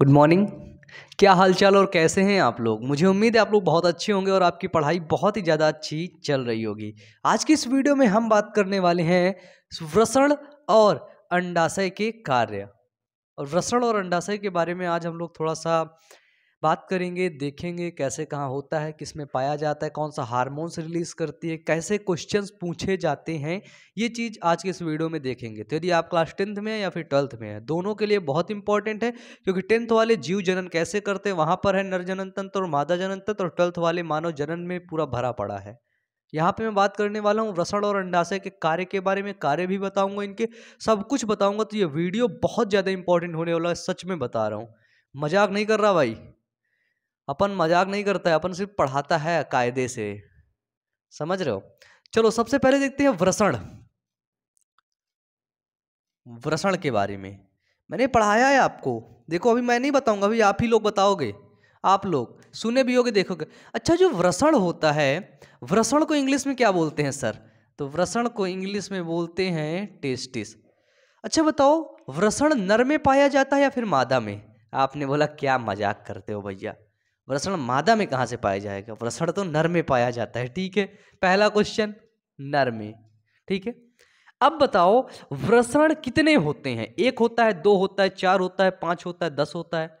good morning क्या हालचाल और कैसे हैं आप लोग मुझे उम्मीद है आप लोग बहुत अच्छे होंगे और आपकी पढ़ाई बहुत ही ज़्यादा अच्छी चल रही होगी आज की इस वीडियो में हम बात करने वाले हैं वृषण और अंडाशय के कार्य और व्रसण और अंडाशय के बारे में आज हम लोग थोड़ा सा बात करेंगे देखेंगे कैसे कहाँ होता है किस में पाया जाता है कौन सा हार्मोन्स रिलीज़ करती है कैसे क्वेश्चंस पूछे जाते हैं ये चीज़ आज के इस वीडियो में देखेंगे तो यदि आप क्लास टेंथ में है या फिर ट्वेल्थ में है दोनों के लिए बहुत इंपॉर्टेंट है क्योंकि टेंथ वाले जीव जनन कैसे करते हैं वहाँ पर है नर जनन तंत्र और मादा जनन तंत्र और ट्वेल्थ वाले मानव जनन में पूरा भरा पड़ा है यहाँ पे मैं बात करने वाला हूँ रसण और अंडाशय के कार्य के बारे में कार्य भी बताऊंगा इनके सब कुछ बताऊंगा तो ये वीडियो बहुत ज़्यादा इंपॉर्टेंट होने वाला है सच में बता रहा हूँ मजाक नहीं कर रहा भाई अपन मजाक नहीं करता है अपन सिर्फ पढ़ाता है कायदे से समझ रहे हो चलो सबसे पहले देखते हैं व्रसण व्रसण के बारे में मैंने पढ़ाया है आपको देखो अभी मैं नहीं बताऊंगा अभी आप ही लोग बताओगे आप लोग सुने भी होगे देखोगे अच्छा जो वृषण होता है व्रसण को इंग्लिश में क्या बोलते हैं सर तो वृषण को इंग्लिश में बोलते हैं टेस्टिस अच्छा बताओ व्रसण नर में पाया जाता है या फिर मादा में आपने बोला क्या मजाक करते हो भैया वृषण मादा में कहाँ से पाया जाएगा वृषण तो नर में पाया जाता है ठीक है पहला क्वेश्चन नर में ठीक है अब बताओ वृषण कितने होते हैं एक होता है दो होता है चार होता है पांच होता है दस होता है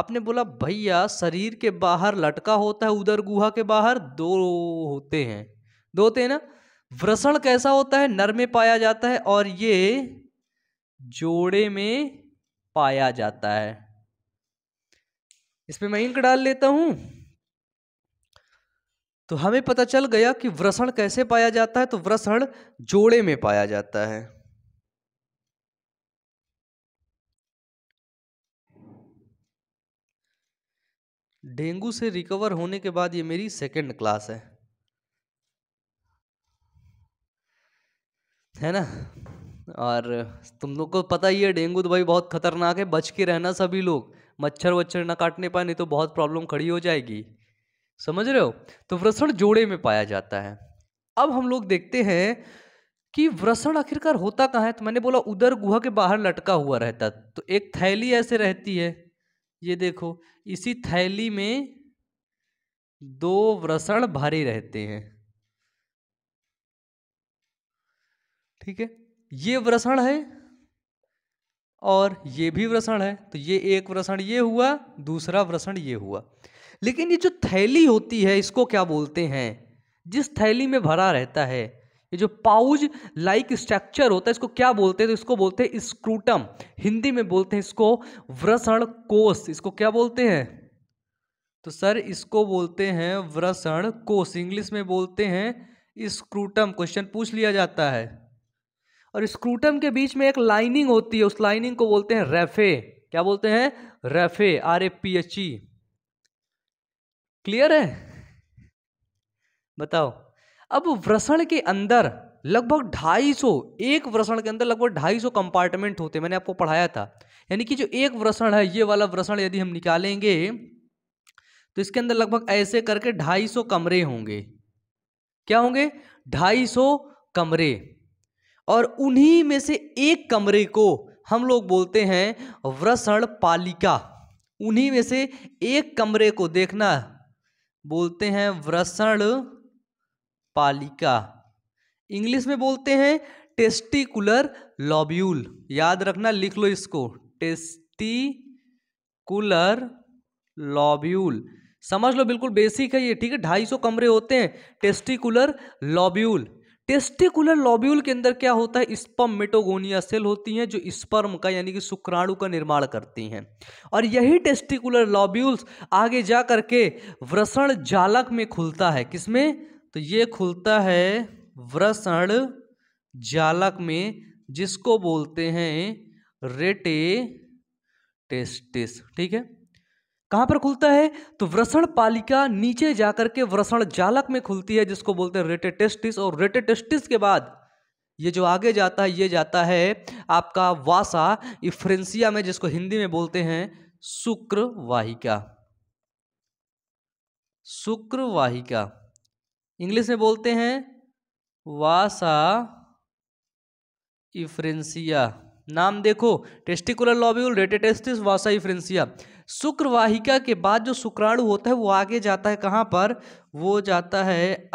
आपने बोला भैया शरीर के बाहर लटका होता है उदर गुहा के बाहर दो होते हैं दो होते हैं ना वृषण कैसा होता है नर में पाया जाता है और ये जोड़े में पाया जाता है इसमें मैं इंक डाल लेता हूं तो हमें पता चल गया कि वृषण कैसे पाया जाता है तो वृषण जोड़े में पाया जाता है डेंगू से रिकवर होने के बाद ये मेरी सेकंड क्लास है है ना और तुम लोग को पता ही है डेंगू तो भाई बहुत खतरनाक है बच के रहना सभी लोग मच्छर वच्छर ना काटने पाए नहीं तो बहुत प्रॉब्लम खड़ी हो जाएगी समझ रहे हो तो वृषण जोड़े में पाया जाता है अब हम लोग देखते हैं कि वृषण आखिरकार होता कहाँ है तो मैंने बोला उधर गुहा के बाहर लटका हुआ रहता तो एक थैली ऐसे रहती है ये देखो इसी थैली में दो वृषण भरे रहते हैं ठीक है ये वृषण है और ये भी व्रसण है तो ये एक व्रसण ये हुआ दूसरा व्रसण ये हुआ लेकिन ये जो थैली होती है इसको क्या बोलते हैं जिस थैली में भरा रहता है ये जो पाउज लाइक स्ट्रक्चर होता है इसको क्या बोलते हैं तो इसको बोलते हैं स्क्रूटम हिंदी में बोलते हैं इसको व्रसण कोष इसको क्या बोलते हैं तो सर इसको बोलते हैं व्रसण कोष इंग्लिश में बोलते हैं स्क्रूटम क्वेश्चन पूछ लिया जाता है और स्क्रूटम के बीच में एक लाइनिंग होती है उस लाइनिंग को बोलते हैं रेफे क्या बोलते हैं रेफे R A P H E clear है बताओ अब वृषण के अंदर लगभग 250 एक वृषण के अंदर लगभग 250 कंपार्टमेंट होते हैं मैंने आपको पढ़ाया था यानी कि जो एक वृषण है ये वाला वृषण यदि हम निकालेंगे तो इसके अंदर लगभग ऐसे करके 250 कमरे होंगे क्या होंगे 250 कमरे और उन्हीं में से एक कमरे को हम लोग बोलते हैं वृषण पालिका उन्हीं में से एक कमरे को देखना बोलते हैं वृषण पालिका इंग्लिश में बोलते हैं टेस्टिकुलर लॉब्यूल याद रखना लिख लो इसको टेस्टिकुलर लॉब्यूल समझ लो बिल्कुल बेसिक है ये ठीक है ढाई सौ कमरे होते हैं टेस्टिकुलर लॉब्यूल टेस्टिकुलर लॉब्यूल के अंदर क्या होता है स्पर्म मेटोगोनिया सेल होती हैं जो स्पर्म का यानी कि शुक्राणु का निर्माण करती हैं और यही टेस्टिकुलर लॉब्यूल्स आगे जा करके वृषण जालक में खुलता है किसमें तो ये खुलता है वृषण जालक में जिसको बोलते हैं रेटे टेस्टिस ठीक है कहाँ पर खुलता है तो वृषण पालिका नीचे जाकर के वृषण जालक में खुलती है जिसको बोलते हैं रेटेटेस्टिस और रेटेटेस्टिस के बाद ये जो आगे जाता है ये जाता है आपका वासा इफ्रेंसिया में जिसको हिंदी में बोलते हैं शुक्रवाहिका शुक्रवाहिका इंग्लिश में बोलते हैं वासा इफ्रेंसिया नाम देखो testicular lobule rete testis vasa efferentia शुक्रवाहिका के बाद जो शुक्राणु होता है वो आगे जाता है कहाँ पर वो जाता है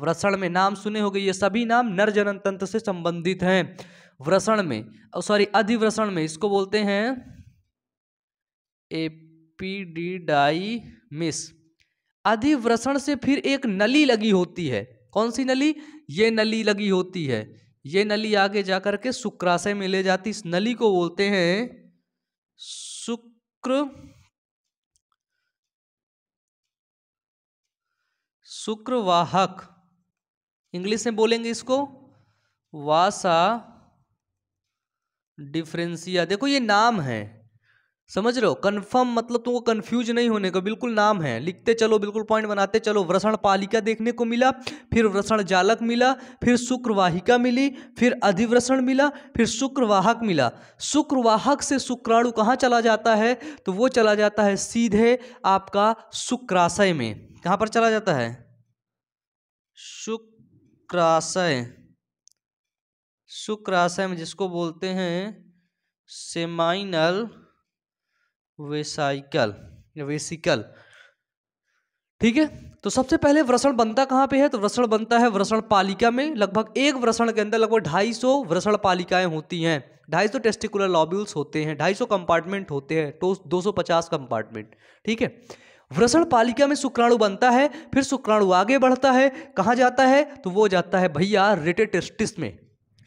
व्रषण में नाम सुने हो गए ये सभी नाम नर जनन तंत्र से संबंधित हैं वृषण में सॉरी अधिवृषण में इसको बोलते हैं एपीडीडाइमिस अधिव्रषण से फिर एक नली लगी होती है कौन सी नली ये नली लगी होती है ये नली आगे जाकर के शुक्राशय में ले जाती इस नली को बोलते हैं शुक्र शुक्र शुक्रवाहक इंग्लिश में बोलेंगे इसको वासा डिफ्रेंसिया देखो ये नाम है समझ रहे हो कन्फर्म मतलब तुमको कन्फ्यूज नहीं होने का बिल्कुल नाम है लिखते चलो बिल्कुल पॉइंट बनाते चलो वृषण पालिका देखने को मिला फिर वृषण जालक मिला फिर शुक्रवाहिका मिली फिर अधिवृषण मिला फिर शुक्रवाहक मिला शुक्रवाहक से शुक्राणु कहाँ चला जाता है तो वो चला जाता है सीधे आपका शुक्राशय में कहाँ पर चला जाता है शुक्राशय शुक्राशय में जिसको बोलते हैं सेमाइनल वेसाइकल वेसिकल ठीक है तो सबसे पहले वृषण बनता कहाँ पे है तो वृषण बनता है वृषण पालिका में लगभग एक वृषण के अंदर लगभग ढाई सौ वृषण पालिकाएं होती हैं ढाई सौ टेस्टिकुलर लॉब्यूल्स होते हैं ढाई सौ कंपार्टमेंट होते हैं तो दो सौ पचास कंपार्टमेंट ठीक है वृषण पालिका में शुक्राणु बनता है फिर शुक्राणु आगे बढ़ता है कहाँ जाता है तो वो जाता है भैया रेटेटेस्टिस में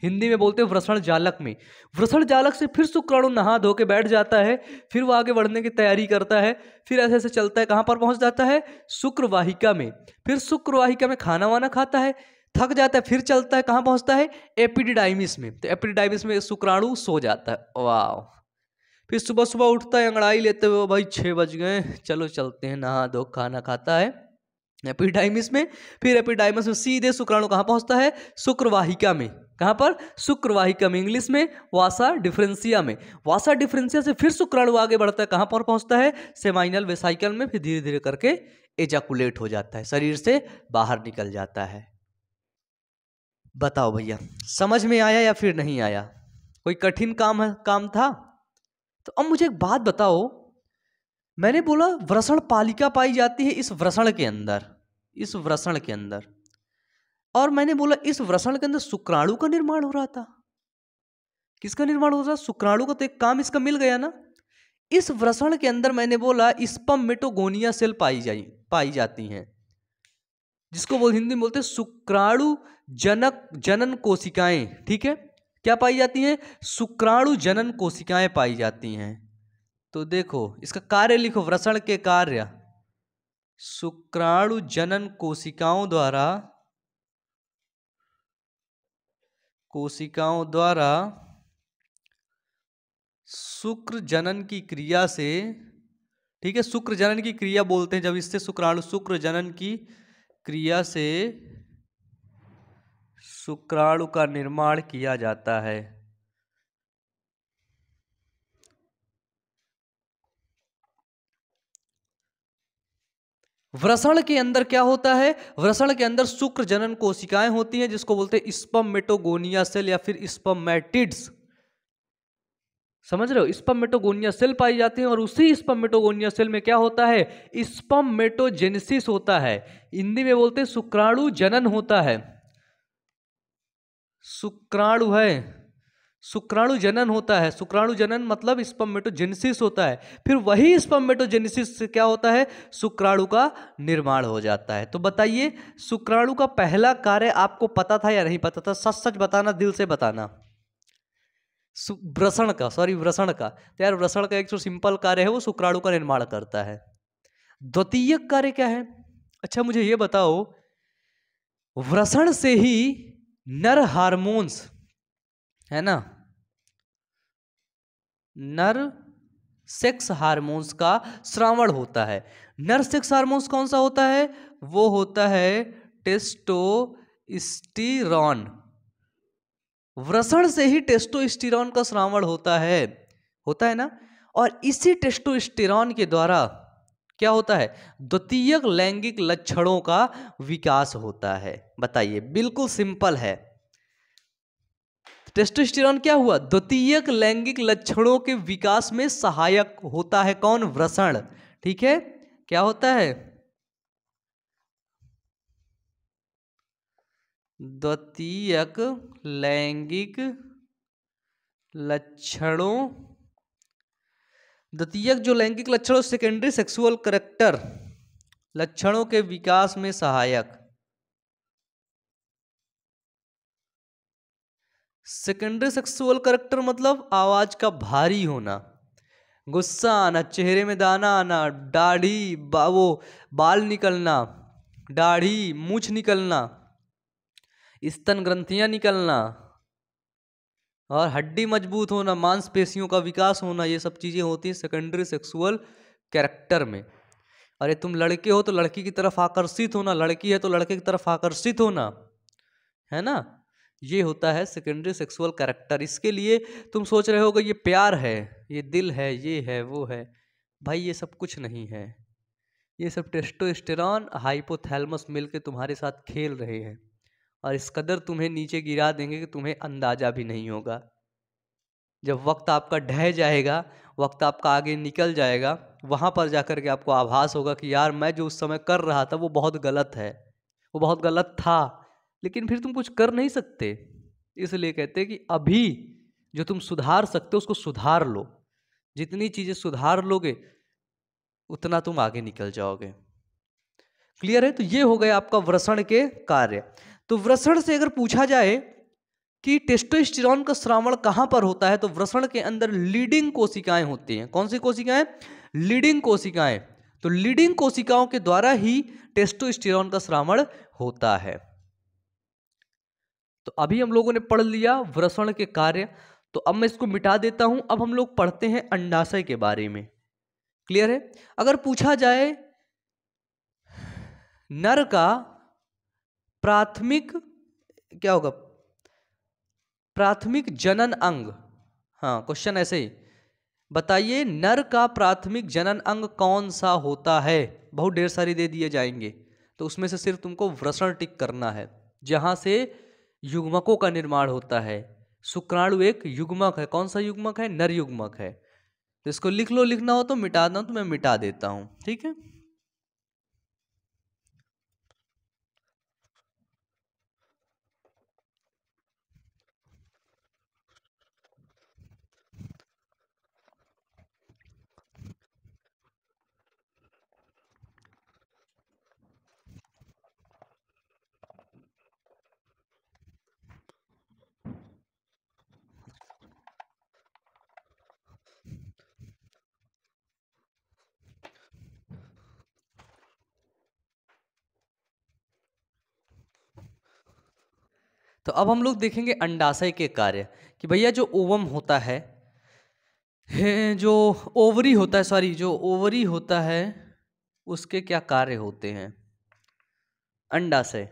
हिंदी में बोलते हैं वृषण जालक में वृषण जालक से फिर शुक्राणु नहा धो के बैठ जाता है फिर वो आगे बढ़ने की तैयारी करता है फिर ऐसे ऐसे चलता है कहाँ पर पहुँच जाता है शुक्रवाहिका में फिर शुक्रवाहिका में खाना वाना खाता है थक जाता है फिर चलता है कहाँ पहुँचता है एपिडिडाइमिस में तो एपिडिडाइमिस में शुक्राणु सो जाता है वाह फिर सुबह सुबह उठता है अंगड़ाई लेते हुए भाई छः बज गए चलो चलते हैं नहा धो खाना खाता है एपिडाइमिस में फिर एपिडाइमिस में सीधे शुक्राणु कहाँ पहुँचता है शुक्रवाहिका में कहाँ पर शुक्रवाहिका में इंग्लिश में वासा डिफरेंसिया में वासा डिफरेंसिया से फिर शुक्राणु आगे बढ़ता है कहाँ पर पहुँचता है सेमाइनल वेसाइकल में फिर धीरे धीरे करके एजाकुलेट हो जाता है शरीर से बाहर निकल जाता है बताओ भैया समझ में आया या फिर नहीं आया कोई कठिन काम है काम था तो अब मुझे एक बात बताओ मैंने बोला वृषण पालिका पाई जाती है इस वृषण के अंदर इस वृषण के अंदर और मैंने बोला इस वृषण के अंदर शुक्राणु का निर्माण हो रहा था किसका निर्माण हो रहा था शुक्राणु का तो एक काम इसका मिल गया ना इस वृषण के अंदर मैंने बोला स्पम मिटोगोनिया सेल पाई जाई पाई जाती हैं जिसको वो हिंदी में बोलते शुक्राणु जनक जनन कोशिकाएं ठीक है क्या पाई जाती हैं शुक्राणु जनन कोशिकाएं पाई जाती हैं तो देखो इसका कार्य लिखो वृषण के कार्य शुक्राणु जनन कोशिकाओं द्वारा कोशिकाओं द्वारा शुक्र जनन की क्रिया से ठीक है शुक्र जनन की क्रिया बोलते हैं जब इससे शुक्राणु शुक्र जनन की क्रिया से शुक्राणु का निर्माण किया जाता है वृषण के अंदर क्या होता है व्रसण के अंदर शुक्र जनन कोशिकाएं होती हैं जिसको बोलते हैं मेटोगोनिया सेल या फिर स्पमेटिड्स समझ रहे हो मेटोगोनिया सेल पाई जाती है और उसी स्पम मेटोगोनिया सेल में क्या होता है स्पम मेटोजेनिस होता है हिंदी में बोलते हैं शुक्राणु जनन होता है शुक्राणु है शुक्राणु जनन होता है शुक्राणु जनन मतलब स्पमेटोजेनेसिस होता है फिर वही स्पमेटोजेनेसिस से क्या होता है शुक्राणु का निर्माण हो जाता है तो बताइए शुक्राणु का पहला कार्य आपको पता था या नहीं पता था सच सच बताना दिल से बताना व्रषण का सॉरी व्रषण का तो यार व्रषण का एक जो सिंपल कार्य है वो शुक्राणु का निर्माण करता है द्वितीय कार्य क्या है अच्छा मुझे ये बताओ व्रषण से ही नर हार्मोन्स है ना नर सेक्स हार्मोन्स का श्रावण होता है नर सेक्स हार्मोन्स कौन सा होता है वो होता है टेस्टोस्टिरॉन व्रसण से ही टेस्टोस्टिरॉन का श्रावण होता है होता है ना और इसी टेस्टोस्टिरॉन के द्वारा क्या होता है द्वितीयक लैंगिक लक्षणों का विकास होता है बताइए बिल्कुल सिंपल है टेस्टोस्टेरॉन क्या हुआ द्वितीयक लैंगिक लक्षणों के विकास में सहायक होता है कौन व्रसण ठीक है क्या होता है द्वितीयक लैंगिक लक्षणों द्वितीयक जो लैंगिक लक्षणों सेकेंडरी सेक्सुअल करेक्टर लक्षणों के विकास में सहायक सेकेंडरी सेक्सुअल करेक्टर मतलब आवाज़ का भारी होना गुस्सा आना चेहरे में दाना आना दाढ़ी बा वो बाल निकलना दाढ़ी मूछ निकलना स्तन ग्रंथियाँ निकलना और हड्डी मजबूत होना मांसपेशियों का विकास होना ये सब चीज़ें होती हैं सेकेंडरी सेक्सुअल कैरेक्टर में अरे तुम लड़के हो तो लड़की की तरफ आकर्षित होना लड़की है तो लड़के की तरफ आकर्षित होना है ना ये होता है सेकेंडरी सेक्सुअल करेक्टर इसके लिए तुम सोच रहे होगे ये प्यार है ये दिल है ये है वो है भाई ये सब कुछ नहीं है ये सब टेस्टोस्टेरॉन हाइपोथैलमस मिलके तुम्हारे साथ खेल रहे हैं और इस कदर तुम्हें नीचे गिरा देंगे कि तुम्हें अंदाज़ा भी नहीं होगा जब वक्त आपका ढह जाएगा वक्त आपका आगे निकल जाएगा वहाँ पर जाकर के आपको आभास होगा कि यार मैं जो उस समय कर रहा था वो बहुत गलत है वो बहुत गलत था लेकिन फिर तुम कुछ कर नहीं सकते इसलिए कहते हैं कि अभी जो तुम सुधार सकते हो उसको सुधार लो जितनी चीज़ें सुधार लोगे उतना तुम आगे निकल जाओगे क्लियर है तो ये हो गया आपका व्रसण के कार्य तो व्रसण से अगर पूछा जाए कि टेस्टोस्टेरॉन का श्रावण कहाँ पर होता है तो व्रसण के अंदर लीडिंग कोशिकाएं होती हैं कौन सी कोशिकाएं लीडिंग कोशिकाएं तो लीडिंग कोशिकाओं के द्वारा ही टेस्टोस्टेरॉन का श्रावण होता है तो अभी हम लोगों ने पढ़ लिया वृषण के कार्य तो अब मैं इसको मिटा देता हूं अब हम लोग पढ़ते हैं अंडाशय के बारे में क्लियर है अगर पूछा जाए नर का प्राथमिक क्या होगा प्राथमिक जनन अंग हाँ क्वेश्चन ऐसे ही बताइए नर का प्राथमिक जनन अंग कौन सा होता है बहुत ढेर सारी दे दिए जाएंगे तो उसमें से सिर्फ तुमको वृषण टिक करना है जहां से युग्मकों का निर्माण होता है शुक्राणु एक युग्मक है कौन सा युग्मक है नर युग्मक है तो इसको लिख लो लिखना हो तो मिटाना तो मैं मिटा देता हूँ ठीक है तो अब हम लोग देखेंगे अंडाशय के कार्य कि भैया जो ओवम होता है जो ओवरी होता है सॉरी जो ओवरी होता है उसके क्या कार्य होते हैं अंडाशय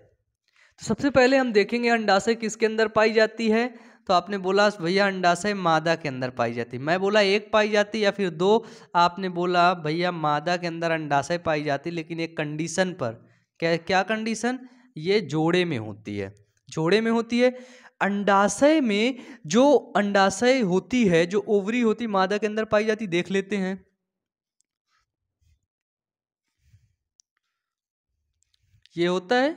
तो सबसे पहले हम देखेंगे अंडाशय किसके अंदर पाई जाती है तो आपने बोला भैया अंडाशय मादा के अंदर पाई जाती मैं बोला एक पाई जाती या फिर दो आपने बोला भैया मादा के अंदर अंडाशय पाई जाती लेकिन एक कंडीशन पर क्या क्या कंडीशन ये जोड़े में होती है जोड़े में होती है अंडाशय में जो अंडाशय होती है जो ओवरी होती मादा के अंदर पाई जाती देख लेते हैं ये होता है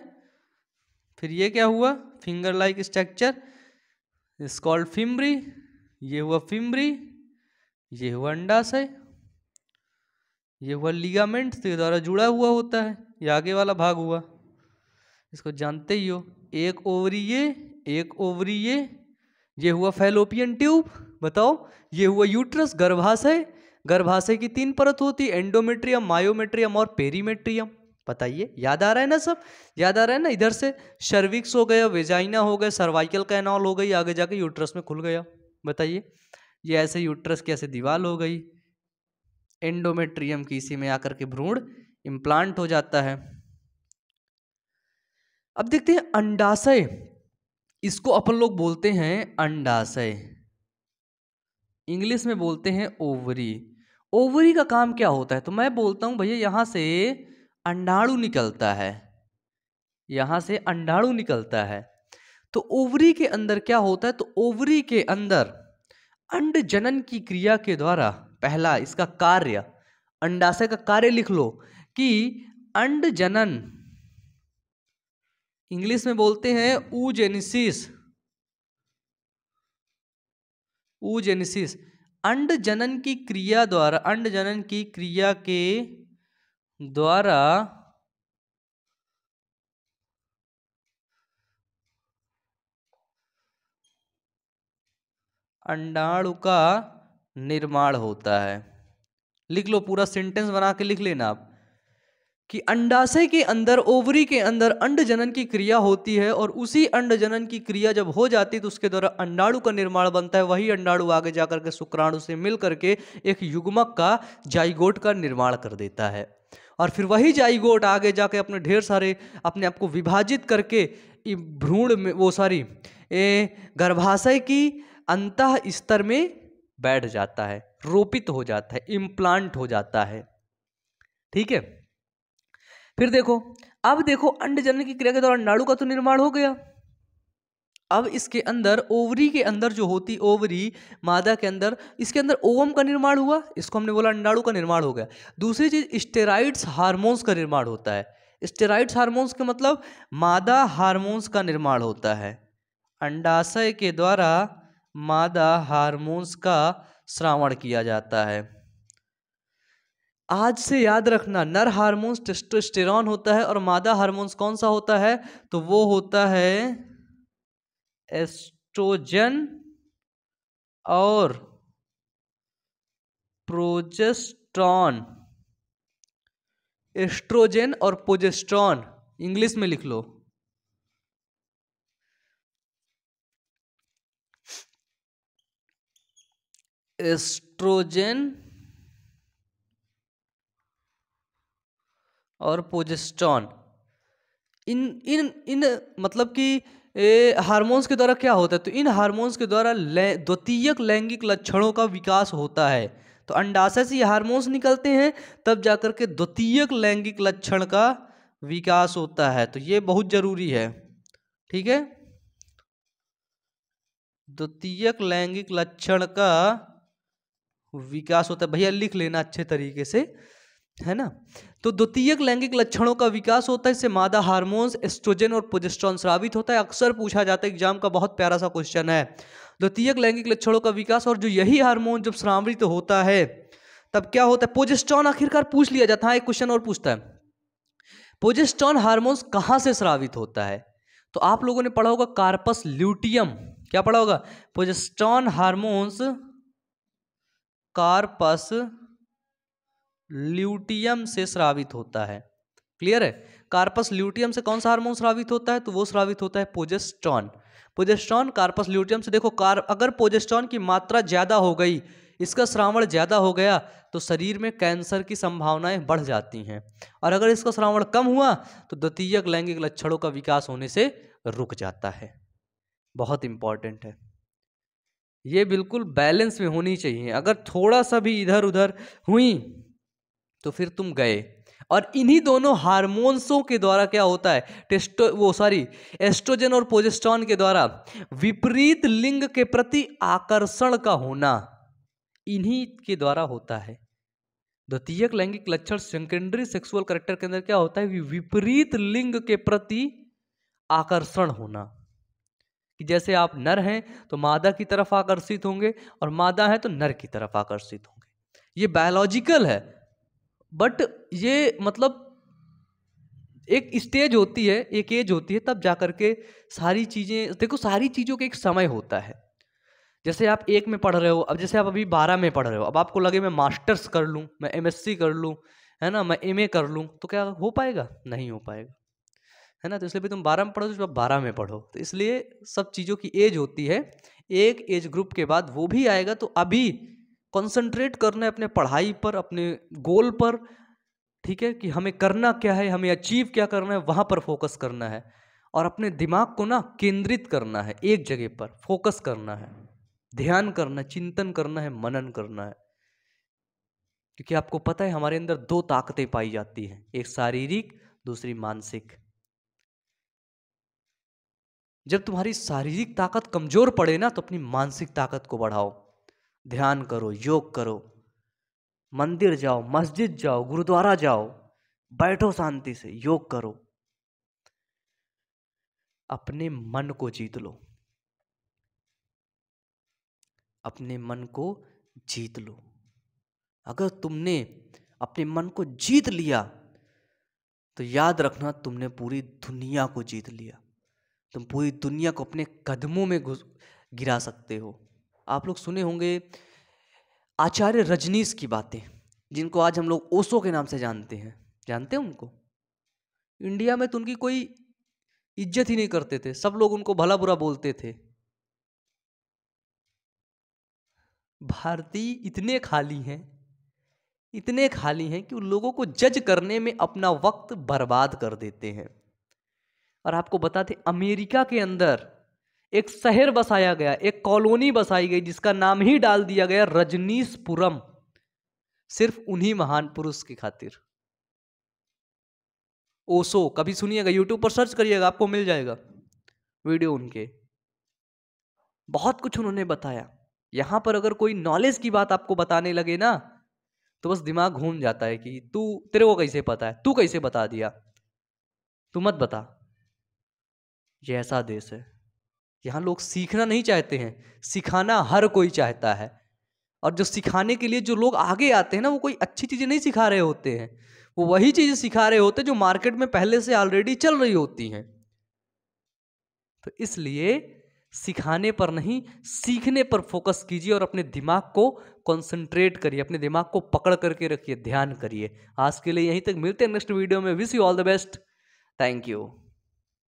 फिर ये क्या हुआ finger like structure is called fimbriae ये हुआ फिम्बरी ये हुआ अंडाशय ये हुआ लिगामेंट के तो द्वारा जुड़ा हुआ होता है ये आगे वाला भाग हुआ इसको जानते ही हो एक ओवरी ये एक ओवरी ये ये हुआ फैलोपियन ट्यूब बताओ ये हुआ यूट्रस गर्भाशय गर्भाशय की तीन परत होती है एंडोमेट्रियम मायोमेट्रियम और पेरीमेट्रियम बताइए याद आ रहा है ना सब याद आ रहा है ना इधर से सर्विक्स हो गया वेजाइना हो गया सर्वाइकल कैनॉल हो गई आगे जाके यूट्रस में खुल गया बताइए ये ऐसे यूट्रस की ऐसे दीवार हो गई एंडोमेट्रियम की इसी में आकर के भ्रूण इम्प्लांट हो जाता है अब देखते हैं अंडाशय इसको अपन लोग बोलते हैं अंडाशय इंग्लिश में बोलते हैं ओवरी ओवरी का काम क्या होता है तो मैं बोलता हूं भैया यहां से अंडाणु निकलता है यहां से अंडाणु निकलता है तो ओवरी के अंदर क्या होता है तो ओवरी के अंदर अंड जनन की क्रिया के द्वारा पहला इसका कार्य अंडाशय का कार्य लिख लो कि अंड जनन इंग्लिश में बोलते हैं ऊ ऊजेनिसिस अंड जनन की क्रिया द्वारा अंड जनन की क्रिया के द्वारा अंडाणु का निर्माण होता है लिख लो पूरा सेंटेंस बना के लिख लेना आप कि अंडाशय के अंदर ओवरी के अंदर अंड जनन की क्रिया होती है और उसी अंड जनन की क्रिया जब हो जाती है तो उसके द्वारा अंडाणु का निर्माण बनता है वही अंडाणु आगे जाकर के शुक्राणु से मिल करके एक युग्मक का जाइगोट का निर्माण कर देता है और फिर वही जाइगोट आगे जाके अपने ढेर सारे अपने आप को विभाजित करके भ्रूण में वो सॉरी गर्भाशय की अंत स्तर में बैठ जाता है रोपित हो जाता है इम्प्लांट हो जाता है ठीक है फिर देखो अब देखो अंड जनन की क्रिया के दौरान नाड़ू का तो निर्माण हो गया अब इसके अंदर ओवरी के अंदर जो होती ओवरी मादा के अंदर इसके अंदर ओवम का निर्माण हुआ इसको हमने बोला अंडाणु का निर्माण हो गया दूसरी चीज़ स्टेराइड्स हार्मोन्स का निर्माण होता है स्टेराइड्स हार्मोन्स के मतलब मादा हार्मोन्स का निर्माण होता है अंडाशय के द्वारा मादा हार्मोन्स का श्रावण किया जाता है आज से याद रखना नर हार्मोन्स टेस्टोस्टेरॉन होता है और मादा हार्मोन्स कौन सा होता है तो वो होता है एस्ट्रोजन और प्रोजेस्ट्रॉन एस्ट्रोजन और प्रोजेस्ट्रॉन इंग्लिश में लिख लो एस्ट्रोजन और पोजेस्टॉन इन इन इन मतलब कि हार्मोन्स के द्वारा क्या होता है तो इन हार्मोन्स के द्वारा द्वितीयक लैंगिक लक्षणों का विकास होता है तो अंडाशय से ये हार्मोन्स निकलते हैं तब जाकर के द्वितीयक लैंगिक लक्षण का विकास होता है तो ये बहुत जरूरी है ठीक है द्वितीयक लैंगिक लक्षण का विकास होता है भैया लिख लेना अच्छे तरीके से है ना तो द्वितीयक लैंगिक लक्षणों का विकास होता है इससे मादा हार्मोन्स एस्ट्रोजन और प्रोजेस्ट्रॉन स्रावित होता है अक्सर पूछा जाता है एग्जाम का बहुत प्यारा सा क्वेश्चन है द्वितीयक लैंगिक लक्षणों का विकास और जो यही हार्मोन जब स्रावित होता है तब क्या होता है पोजेस्ट्रॉन आखिरकार पूछ लिया जाता है एक क्वेश्चन और पूछता है पोजेस्ट्रॉन हार्मोन्स कहाँ से स्रावित होता है तो आप लोगों ने पढ़ा होगा कार्पस ल्यूटियम क्या पढ़ा होगा पोजेस्ट्रॉन हार्मोन्स कार्पस ल्यूटियम से स्रावित होता है क्लियर है कार्पस ल्यूटियम से कौन सा हार्मोन स्रावित होता है तो वो स्रावित होता है पोजेस्ट्रॉन पोजेस्ट्रॉन कार्पस ल्यूटियम से देखो कार अगर पोजेस्ट्रॉन की मात्रा ज़्यादा हो गई इसका श्रावण ज़्यादा हो गया तो शरीर में कैंसर की संभावनाएं बढ़ जाती हैं और अगर इसका श्रावण कम हुआ तो द्वितीयक लैंगिक लक्षणों का विकास होने से रुक जाता है बहुत इंपॉर्टेंट है ये बिल्कुल बैलेंस में होनी चाहिए अगर थोड़ा सा भी इधर उधर हुई तो फिर तुम गए और इन्हीं दोनों हार्मोन्सों के द्वारा क्या होता है टेस्टो वो सॉरी एस्ट्रोजन और पोजेस्ट्रॉन के द्वारा विपरीत लिंग के प्रति आकर्षण का होना इन्हीं के द्वारा होता है द्वितीयक लैंगिक लक्षण सेकेंडरी सेक्सुअल करेक्टर के अंदर क्या होता है विपरीत लिंग के प्रति आकर्षण होना कि जैसे आप नर हैं तो मादा की तरफ आकर्षित होंगे और मादा है तो नर की तरफ आकर्षित होंगे ये बायोलॉजिकल है बट ये मतलब एक स्टेज होती है एक एज होती है तब जा कर के सारी चीज़ें देखो सारी चीज़ों का एक समय होता है जैसे आप एक में पढ़ रहे हो अब जैसे आप अभी बारह में पढ़ रहे हो अब आपको लगे मैं मास्टर्स कर लूँ मैं एम कर लूँ है ना मैं एम कर लूँ तो क्या हो पाएगा नहीं हो पाएगा है ना तो इसलिए भी तुम बारह में पढ़ो तो आप बारह में पढ़ो तो इसलिए सब चीज़ों की एज होती है एक एज ग्रुप के बाद वो भी आएगा तो अभी कंसंट्रेट करना है अपने पढ़ाई पर अपने गोल पर ठीक है कि हमें करना क्या है हमें अचीव क्या करना है वहाँ पर फोकस करना है और अपने दिमाग को ना केंद्रित करना है एक जगह पर फोकस करना है ध्यान करना चिंतन करना है मनन करना है क्योंकि आपको पता है हमारे अंदर दो ताकतें पाई जाती हैं एक शारीरिक दूसरी मानसिक जब तुम्हारी शारीरिक ताकत कमजोर पड़े ना तो अपनी मानसिक ताकत को बढ़ाओ ध्यान करो योग करो मंदिर जाओ मस्जिद जाओ गुरुद्वारा जाओ बैठो शांति से योग करो अपने मन को जीत लो अपने मन को जीत लो अगर तुमने अपने मन को जीत लिया तो याद रखना तुमने पूरी दुनिया को जीत लिया तुम पूरी दुनिया को अपने कदमों में घुस गिरा सकते हो आप लोग सुने होंगे आचार्य रजनीश की बातें जिनको आज हम लोग ओसो के नाम से जानते हैं जानते हैं उनको इंडिया में तो उनकी कोई इज्जत ही नहीं करते थे सब लोग उनको भला बुरा बोलते थे भारतीय इतने खाली हैं इतने खाली हैं कि उन लोगों को जज करने में अपना वक्त बर्बाद कर देते हैं और आपको बताते अमेरिका के अंदर एक शहर बसाया गया एक कॉलोनी बसाई गई जिसका नाम ही डाल दिया गया रजनीशपुरम सिर्फ उन्हीं महान पुरुष की खातिर ओशो कभी सुनिएगा यूट्यूब पर सर्च करिएगा आपको मिल जाएगा वीडियो उनके बहुत कुछ उन्होंने बताया यहां पर अगर कोई नॉलेज की बात आपको बताने लगे ना तो बस दिमाग घूम जाता है कि तू तेरे को कैसे पता है तू कैसे बता दिया तू मत बता ये ऐसा देश है यहाँ लोग सीखना नहीं चाहते हैं सिखाना हर कोई चाहता है और जो सिखाने के लिए जो लोग आगे आते हैं ना वो कोई अच्छी चीज़ें नहीं सिखा रहे होते हैं वो वही चीज़ें सिखा रहे होते जो मार्केट में पहले से ऑलरेडी चल रही होती हैं तो इसलिए सिखाने पर नहीं सीखने पर फोकस कीजिए और अपने दिमाग को कंसंट्रेट करिए अपने दिमाग को पकड़ करके रखिए ध्यान करिए आज के लिए यहीं तक मिलते हैं नेक्स्ट वीडियो में wish you all the best thank you